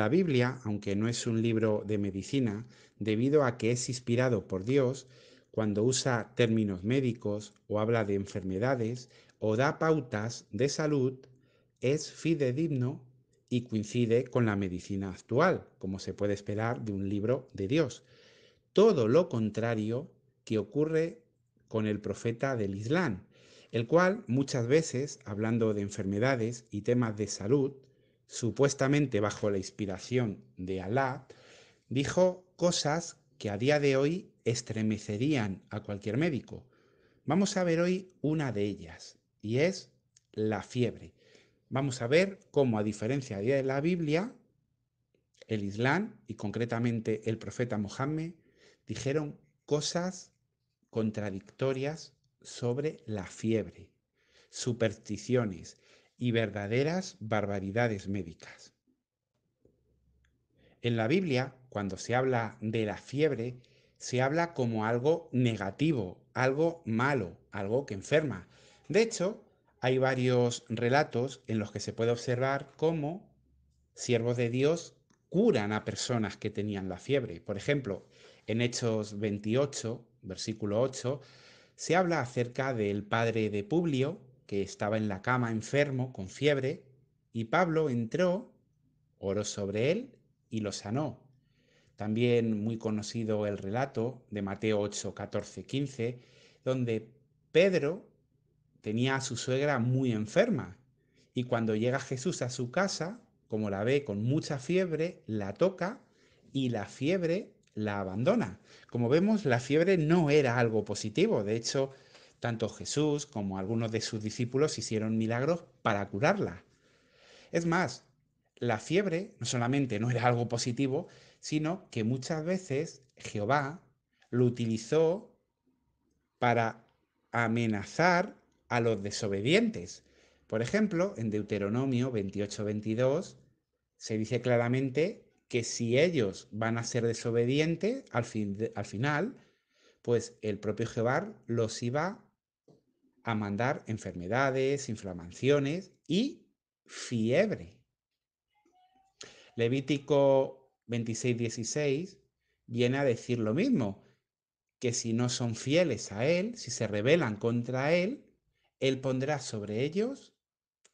La Biblia, aunque no es un libro de medicina, debido a que es inspirado por Dios, cuando usa términos médicos o habla de enfermedades o da pautas de salud, es fidedigno y coincide con la medicina actual, como se puede esperar de un libro de Dios. Todo lo contrario que ocurre con el profeta del Islam, el cual muchas veces, hablando de enfermedades y temas de salud, supuestamente bajo la inspiración de Alá, dijo cosas que a día de hoy estremecerían a cualquier médico. Vamos a ver hoy una de ellas, y es la fiebre. Vamos a ver cómo, a diferencia de la Biblia, el Islam y concretamente el profeta Mohammed dijeron cosas contradictorias sobre la fiebre, supersticiones, y verdaderas barbaridades médicas. En la Biblia, cuando se habla de la fiebre, se habla como algo negativo, algo malo, algo que enferma. De hecho, hay varios relatos en los que se puede observar cómo siervos de Dios curan a personas que tenían la fiebre. Por ejemplo, en Hechos 28, versículo 8, se habla acerca del padre de Publio, que estaba en la cama enfermo con fiebre, y Pablo entró, oró sobre él y lo sanó. También muy conocido el relato de Mateo 8, 14, 15, donde Pedro tenía a su suegra muy enferma y cuando llega Jesús a su casa, como la ve con mucha fiebre, la toca y la fiebre la abandona. Como vemos, la fiebre no era algo positivo, de hecho, tanto Jesús como algunos de sus discípulos hicieron milagros para curarla. Es más, la fiebre no solamente no era algo positivo, sino que muchas veces Jehová lo utilizó para amenazar a los desobedientes. Por ejemplo, en Deuteronomio 28-22 se dice claramente que si ellos van a ser desobedientes, al, al final, pues el propio Jehová los iba a mandar enfermedades, inflamaciones y fiebre. Levítico 26, viene a decir lo mismo, que si no son fieles a Él, si se rebelan contra Él, Él pondrá sobre ellos,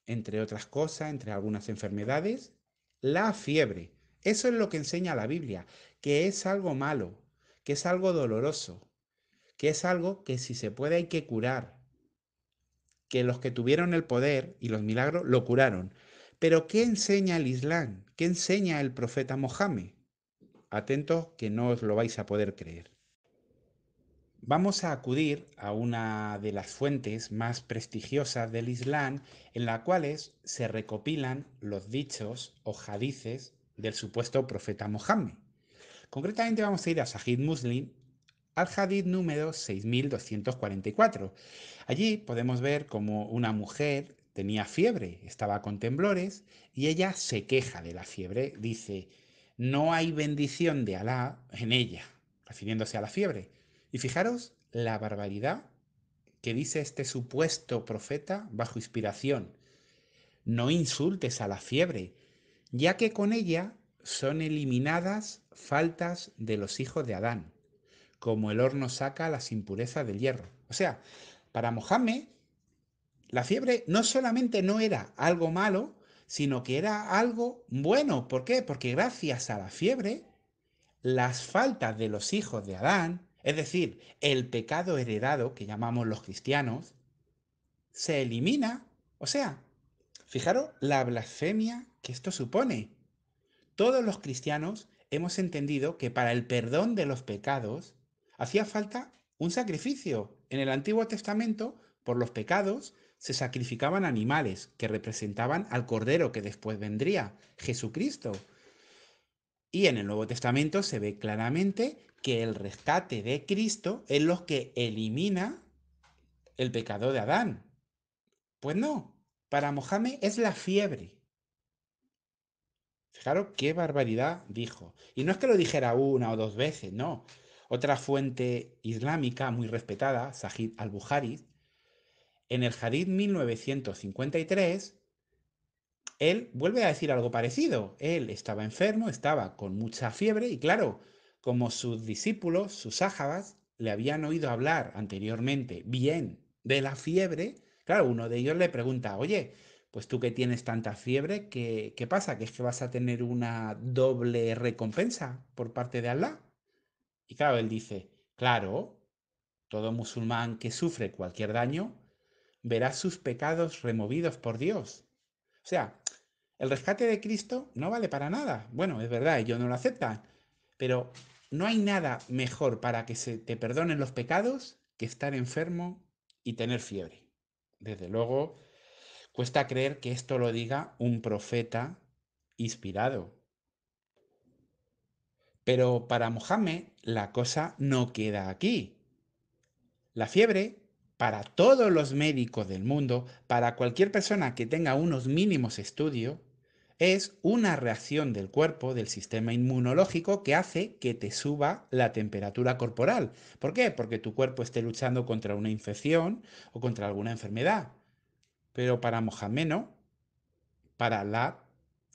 entre otras cosas, entre algunas enfermedades, la fiebre. Eso es lo que enseña la Biblia, que es algo malo, que es algo doloroso, que es algo que si se puede hay que curar, que los que tuvieron el poder y los milagros lo curaron. Pero ¿qué enseña el Islam? ¿Qué enseña el profeta Mohammed? Atentos que no os lo vais a poder creer. Vamos a acudir a una de las fuentes más prestigiosas del Islam en las cuales se recopilan los dichos o hadices del supuesto profeta Mohammed. Concretamente vamos a ir a Sahih Muslim al Hadith número 6244. Allí podemos ver cómo una mujer tenía fiebre, estaba con temblores y ella se queja de la fiebre, dice, no hay bendición de Alá en ella, refiriéndose a la fiebre. Y fijaros la barbaridad que dice este supuesto profeta bajo inspiración. No insultes a la fiebre, ya que con ella son eliminadas faltas de los hijos de Adán como el horno saca las impurezas del hierro. O sea, para Mohammed, la fiebre no solamente no era algo malo, sino que era algo bueno. ¿Por qué? Porque gracias a la fiebre, las faltas de los hijos de Adán, es decir, el pecado heredado que llamamos los cristianos, se elimina. O sea, fijaros la blasfemia que esto supone. Todos los cristianos hemos entendido que para el perdón de los pecados hacía falta un sacrificio. En el Antiguo Testamento, por los pecados, se sacrificaban animales que representaban al Cordero que después vendría, Jesucristo. Y en el Nuevo Testamento se ve claramente que el rescate de Cristo es lo que elimina el pecado de Adán. Pues no, para Mohamed es la fiebre. Fijaros qué barbaridad dijo. Y no es que lo dijera una o dos veces, no. Otra fuente islámica muy respetada, Sajid al-Bukhari, en el Hadith 1953, él vuelve a decir algo parecido. Él estaba enfermo, estaba con mucha fiebre y claro, como sus discípulos, sus sáhabas, le habían oído hablar anteriormente bien de la fiebre, claro, uno de ellos le pregunta, oye, pues tú que tienes tanta fiebre, ¿qué, qué pasa? ¿Que es que vas a tener una doble recompensa por parte de Allah? Y claro, él dice, claro, todo musulmán que sufre cualquier daño verá sus pecados removidos por Dios. O sea, el rescate de Cristo no vale para nada. Bueno, es verdad, ellos no lo aceptan, pero no hay nada mejor para que se te perdonen los pecados que estar enfermo y tener fiebre. Desde luego, cuesta creer que esto lo diga un profeta inspirado, pero para Mohammed la cosa no queda aquí. La fiebre, para todos los médicos del mundo, para cualquier persona que tenga unos mínimos estudios, es una reacción del cuerpo, del sistema inmunológico, que hace que te suba la temperatura corporal. ¿Por qué? Porque tu cuerpo esté luchando contra una infección o contra alguna enfermedad. Pero para Mohamed no. Para la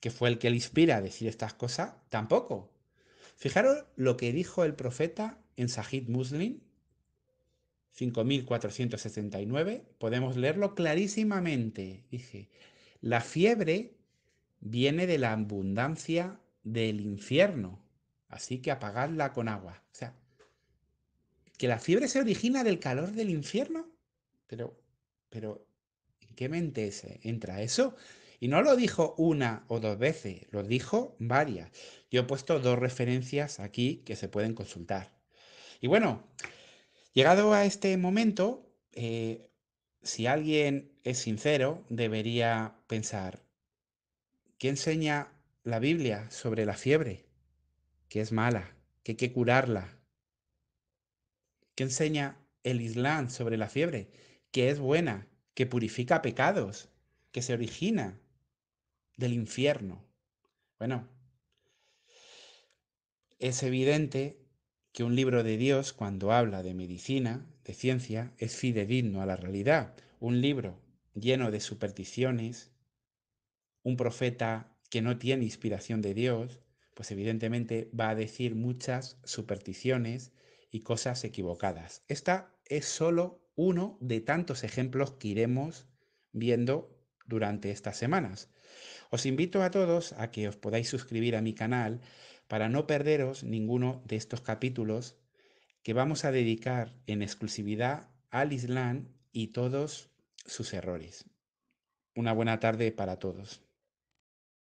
que fue el que le inspira a decir estas cosas, tampoco. Fijaros lo que dijo el profeta en Sahid Muslim 5479. Podemos leerlo clarísimamente. Dije, la fiebre viene de la abundancia del infierno, así que apagadla con agua. O sea, que la fiebre se origina del calor del infierno. Pero, pero, qué mente ese? entra eso? Y no lo dijo una o dos veces, lo dijo varias. Yo he puesto dos referencias aquí que se pueden consultar. Y bueno, llegado a este momento, eh, si alguien es sincero, debería pensar, ¿qué enseña la Biblia sobre la fiebre? Que es mala, que hay que curarla. ¿Qué enseña el Islam sobre la fiebre? Que es buena, que purifica pecados, que se origina del infierno. Bueno, es evidente que un libro de Dios, cuando habla de medicina, de ciencia, es fidedigno a la realidad. Un libro lleno de supersticiones, un profeta que no tiene inspiración de Dios, pues evidentemente va a decir muchas supersticiones y cosas equivocadas. Esta es solo uno de tantos ejemplos que iremos viendo durante estas semanas. Os invito a todos a que os podáis suscribir a mi canal para no perderos ninguno de estos capítulos que vamos a dedicar en exclusividad al Islam y todos sus errores. Una buena tarde para todos.